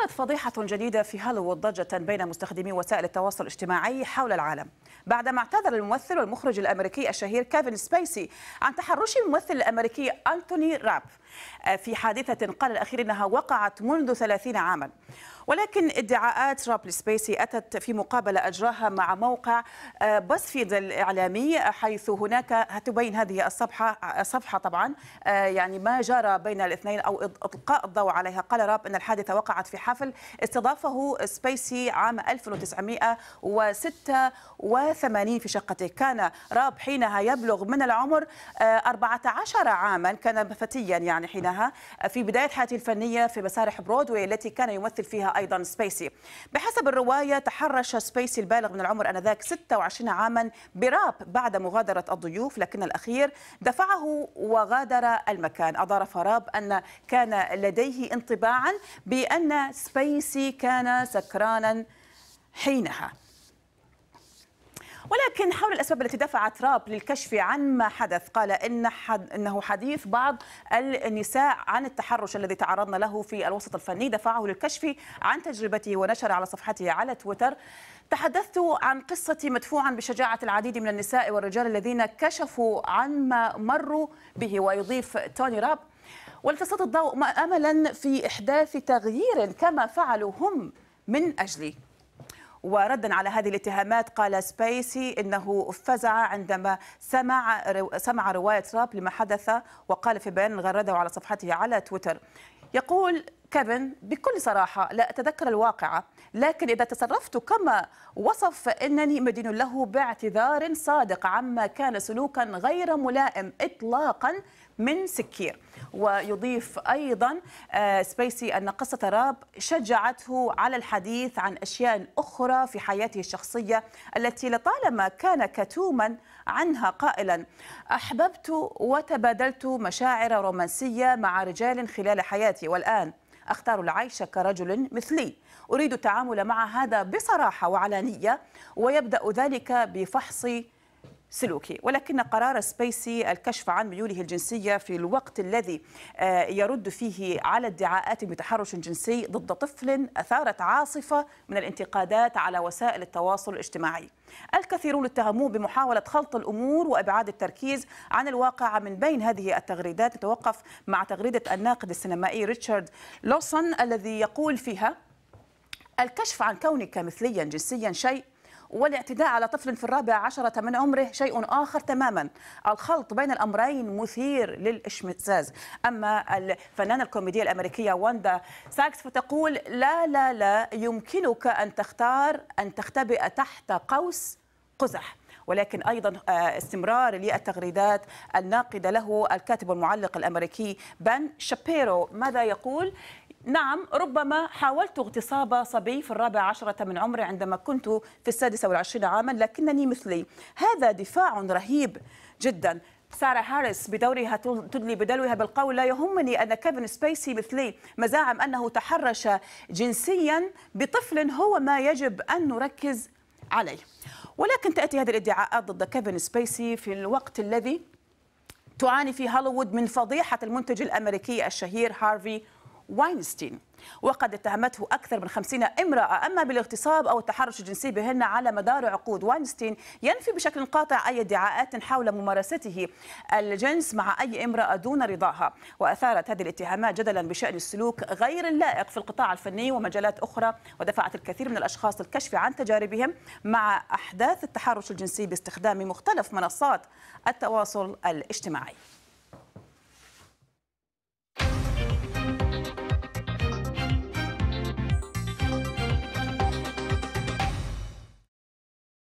ظهرت فضيحة جديدة في هوليوود ضجة بين مستخدمي وسائل التواصل الاجتماعي حول العالم بعدما اعتذر الممثل والمخرج الأمريكي الشهير كيفن سبيسي عن تحرش الممثل الأمريكي أنتوني راب آه، في حادثة قال الأخير أنها وقعت منذ 30 عاما ولكن ادعاءات راب لسبيسي أتت في مقابلة أجراها مع موقع بسفيد آه، الإعلامي حيث هناك هتبين هذه الصفحة صفحة طبعا آه، يعني ما جرى بين الاثنين أو إلقاء الضوء عليها قال راب أن الحادثة وقعت في حادثة الحفل استضافه سبيسي عام 1986 في شقته كان راب حينها يبلغ من العمر 14 آه، عاما كان فتيا يعني حينها آه، في بداية حياته الفنية في مسارح برودواي التي كان يمثل فيها أيضا سبيسي بحسب الرواية تحرش سبيسي البالغ من العمر أنذاك 26 عاما براب بعد مغادرة الضيوف لكن الأخير دفعه وغادر المكان أضاف راب أن كان لديه انطباعا بأن سبيسي كان سكرانا حينها ولكن حول الاسباب التي دفعت راب للكشف عن ما حدث قال ان حد انه حديث بعض النساء عن التحرش الذي تعرضن له في الوسط الفني دفعه للكشف عن تجربته ونشر على صفحته على تويتر تحدثت عن قصتي مدفوعا بشجاعة العديد من النساء والرجال الذين كشفوا عن ما مروا به ويضيف توني راب ولتسلط الضوء املا في احداث تغيير كما فعلوا هم من اجله وردا على هذه الاتهامات قال سبيسي انه فزع عندما سمع سمع روايه راب لما حدث وقال في بيان غرده على صفحته على تويتر يقول كيفن بكل صراحة لا أتذكر الواقعة لكن إذا تصرفت كما وصف فإنني مدين له باعتذار صادق عما كان سلوكا غير ملائم إطلاقا من سكير ويضيف أيضا آه، سبيسي أن قصة راب شجعته على الحديث عن أشياء أخرى في حياته الشخصية التي لطالما كان كتوما عنها قائلا أحببت وتبادلت مشاعر رومانسية مع رجال خلال حياتي والآن أختار العيش كرجل مثلي أريد التعامل مع هذا بصراحة وعلانية ويبدأ ذلك بفحص سلوكي ولكن قرار سبيسي الكشف عن ميوله الجنسية في الوقت الذي آه، يرد فيه على ادعاءات بتحرش جنسي ضد طفل أثارت عاصفة من الانتقادات على وسائل التواصل الاجتماعي الكثيرون اتهموه بمحاولة خلط الأمور وإبعاد التركيز عن الواقع من بين هذه التغريدات نتوقف مع تغريدة الناقد السينمائي ريتشارد لوسون الذي يقول فيها الكشف عن كونك مثليا جنسيا شيء والاعتداء على طفل في الرابع عشرة من عمره شيء آخر تماما الخلط بين الأمرين مثير للإشمئزاز أما الفنانة الكوميدية الأمريكية واندا ساكس فتقول لا لا لا يمكنك أن تختار أن تختبئ تحت قوس قزح ولكن ايضا آه، استمرار للتغريدات الناقده له الكاتب والمعلق الامريكي بن شابيرو ماذا يقول نعم ربما حاولت اغتصاب صبي في الرابع عشرة من عمري عندما كنت في السادسة والعشرين عاما لكنني مثلي هذا دفاع رهيب جدا سارة هاريس بدورها تدلي بدلوها بالقول لا يهمني أن كيفن سبيسي مثلي مزاعم أنه تحرش جنسيا بطفل هو ما يجب أن نركز عليه ولكن تأتي هذه الادعاءات ضد كيفن سبيسي في الوقت الذي تعاني فيه هوليوود من فضيحة المنتج الأمريكي الشهير هارفي واينستين وقد اتهمته أكثر من خمسين امرأة أما بالاغتصاب أو التحرش الجنسي بهن على مدار عقود واينستين ينفي بشكل قاطع أي ادعاءات حول ممارسته الجنس مع أي امرأة دون رضاها وأثارت هذه الاتهامات جدلا بشأن السلوك غير اللائق في القطاع الفني ومجالات أخرى ودفعت الكثير من الأشخاص للكشف عن تجاربهم مع أحداث التحرش الجنسي باستخدام مختلف منصات التواصل الاجتماعي